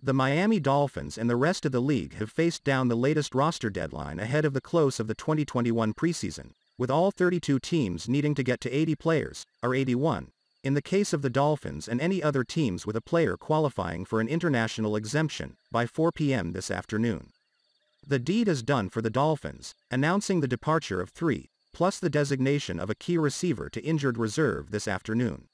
The Miami Dolphins and the rest of the league have faced down the latest roster deadline ahead of the close of the 2021 preseason, with all 32 teams needing to get to 80 players, or 81, in the case of the Dolphins and any other teams with a player qualifying for an international exemption, by 4 p.m. this afternoon. The deed is done for the Dolphins, announcing the departure of three, plus the designation of a key receiver to injured reserve this afternoon.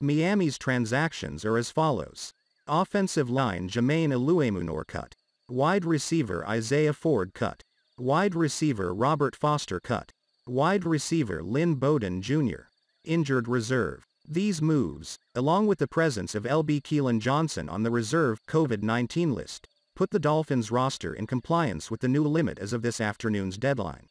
Miami's transactions are as follows. Offensive line Jermaine Eluemunor cut. Wide receiver Isaiah Ford cut. Wide receiver Robert Foster cut. Wide receiver Lynn Bowden Jr. Injured reserve. These moves, along with the presence of LB Keelan Johnson on the reserve COVID-19 list, put the Dolphins roster in compliance with the new limit as of this afternoon's deadline.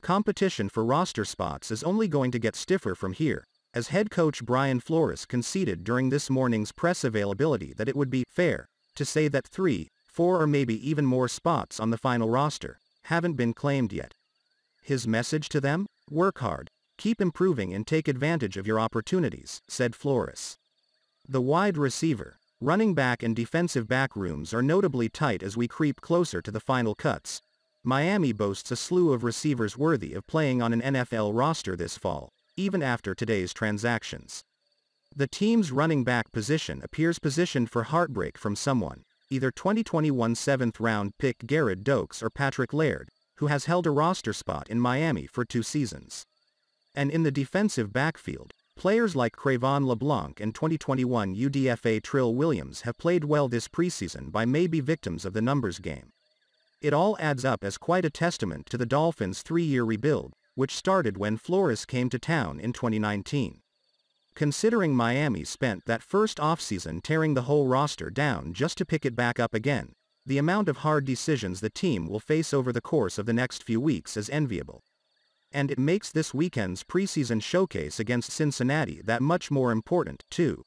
Competition for roster spots is only going to get stiffer from here, as head coach Brian Flores conceded during this morning's press availability that it would be fair to say that three, four or maybe even more spots on the final roster haven't been claimed yet. His message to them? Work hard, keep improving and take advantage of your opportunities, said Flores. The wide receiver, running back and defensive back rooms are notably tight as we creep closer to the final cuts. Miami boasts a slew of receivers worthy of playing on an NFL roster this fall even after today's transactions. The team's running back position appears positioned for heartbreak from someone, either 2021 seventh-round pick Garrett Dokes or Patrick Laird, who has held a roster spot in Miami for two seasons. And in the defensive backfield, players like Cravon LeBlanc and 2021 UDFA Trill Williams have played well this preseason by maybe victims of the numbers game. It all adds up as quite a testament to the Dolphins' three-year rebuild, which started when Flores came to town in 2019. Considering Miami spent that first offseason tearing the whole roster down just to pick it back up again, the amount of hard decisions the team will face over the course of the next few weeks is enviable. And it makes this weekend's preseason showcase against Cincinnati that much more important, too.